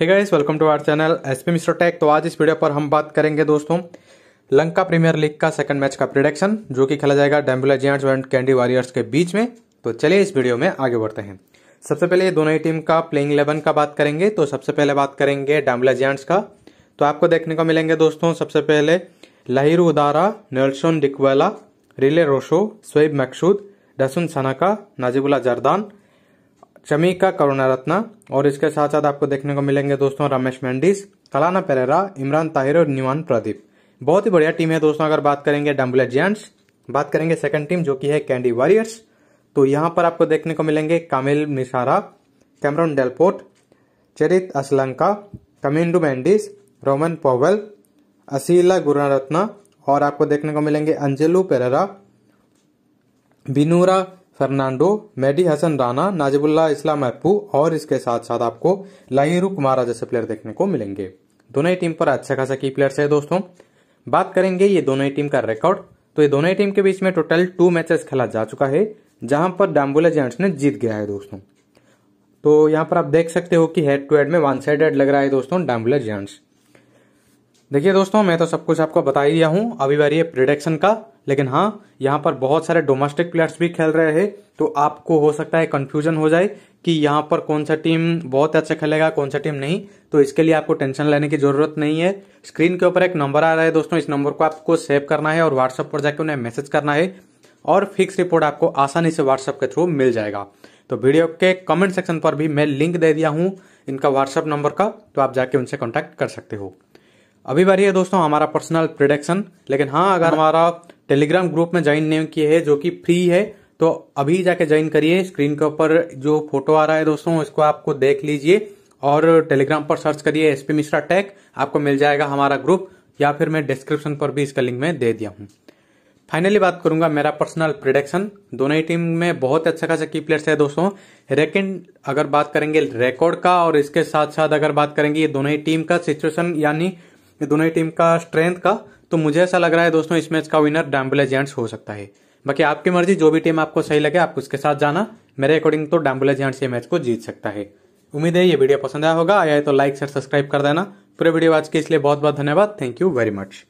hey guys welcome to our channel S P Mishra tech तो आज इस वीडियो पर हम बात करेंगे दोस्तों लंका प्रीमियर लीग का सेकंड मैच का प्रिडिक्शन जो कि खेला जाएगा Dambulla Giants and Kandy Warriors के बीच में तो चलिए इस वीडियो में आगे बढ़ते हैं सबसे पहले दोनों ही टीम का प्लेइंग इलेवन का बात करेंगे तो सबसे पहले बात करेंगे डेम्बुला जियांट्स का तो आपको देखने को मिलेंगे दोस्तों सबसे पहले Lahiru Udara Nelson Dickwella Rilee Rossouw Shoaib Maqsood Dasun Shanaka Najibullah Zadran Chamika Karunaratne और इसके साथ साथ आपको देखने को मिलेंगे दोस्तों रमेश मेंडिस कलाना पेरेरा इमरान ताहिर और निवान प्रदीप बहुत ही बढ़िया टीम है दोस्तों अगर बात करेंगे डम्बले जेंट्स बात करेंगे सेकंड टीम जो कि है कैंडी वॉरियर्स तो यहाँ पर आपको देखने को मिलेंगे Kamil Mishara Cameron Delport Charith Asalanka Kamindu Mendis Rovman Powell Asela Gunaratne और आपको देखने को मिलेंगे अंजलू पेरेरा बिनूरा फर्नांडो मेडी हसन राना नाजिबुल्ला इस्लाम एप्पू और इसके साथ साथ आपको लाहिरू कुमारा जैसे प्लेयर देखने को मिलेंगे दोनों ही टीम पर अच्छा खासा की प्लेयर्स है दोस्तों बात करेंगे ये दोनों ही टीम का रिकॉर्ड तो ये दोनों ही टीम के बीच में टोटल टू मैचेस खेला जा चुका है जहां पर डाम्बुला जेंट्स ने जीत गया है दोस्तों तो यहाँ पर आप देख सकते हो कि हेड टू हेड में वन साइड लग रहा है दोस्तों डाम्बुला जेंट्स देखिए दोस्तों मैं तो सब कुछ आपको बता ही दिया हूं अभी बारी है प्रिडक्शन का लेकिन हाँ यहाँ पर बहुत सारे डोमेस्टिक प्लेयर्स भी खेल रहे हैं तो आपको हो सकता है कन्फ्यूजन हो जाए कि यहाँ पर कौन सा टीम बहुत अच्छा खेलेगा कौन सा टीम नहीं तो इसके लिए आपको टेंशन लेने की ज़रूरत नहीं है स्क्रीन के ऊपर एक नंबर आ रहा है दोस्तों इस नंबर को आपको सेव करना है और व्हाट्सएप पर जाकर उन्हें मैसेज करना है और फिक्स रिपोर्ट आपको आसानी से व्हाट्सएप के थ्रू मिल जाएगा तो वीडियो के कमेंट सेक्शन पर भी मैं लिंक दे दिया हूँ इनका व्हाट्सएप नंबर का तो आप जाके उनसे कॉन्टैक्ट कर सकते हो अभी बारी है दोस्तों हमारा पर्सनल प्रिडिक्शन लेकिन हाँ अगर हमारा टेलीग्राम ग्रुप में ज्वाइन नहीं किए है जो कि फ्री है तो अभी जाके ज्वाइन करिए स्क्रीन के ऊपर जो फोटो आ रहा है दोस्तों इसको आपको देख लीजिए और टेलीग्राम पर सर्च करिए एसपी मिश्रा टैग आपको मिल जाएगा हमारा ग्रुप या फिर मैं डिस्क्रिप्शन पर भी इसका लिंक में दे दिया हूँ फाइनली बात करूंगा मेरा पर्सनल प्रोडक्शन दोनों ही टीम में बहुत अच्छा खासा की प्लेयर्स है दोस्तों रेकिन अगर बात करेंगे रिकॉर्ड का और इसके साथ साथ अगर बात करेंगे ये दोनों ही टीम का सिचुएशन यानी दोनों ही टीम का स्ट्रेंथ का तो मुझे ऐसा लग रहा है दोस्तों इस मैच का विनर डैम्बुले जेंट्स हो सकता है बाकी आपकी मर्जी जो भी टीम आपको सही लगे आप उसके साथ जाना मेरे अकॉर्डिंग तो डैम्बुले जेंट्स ये मैच को जीत सकता है उम्मीद है ये वीडियो पसंद आया होगा आया है तो लाइक शेयर सब्सक्राइब कर देना पूरे वीडियो आज के इसलिए बहुत बहुत धन्यवाद थैंक यू वेरी मच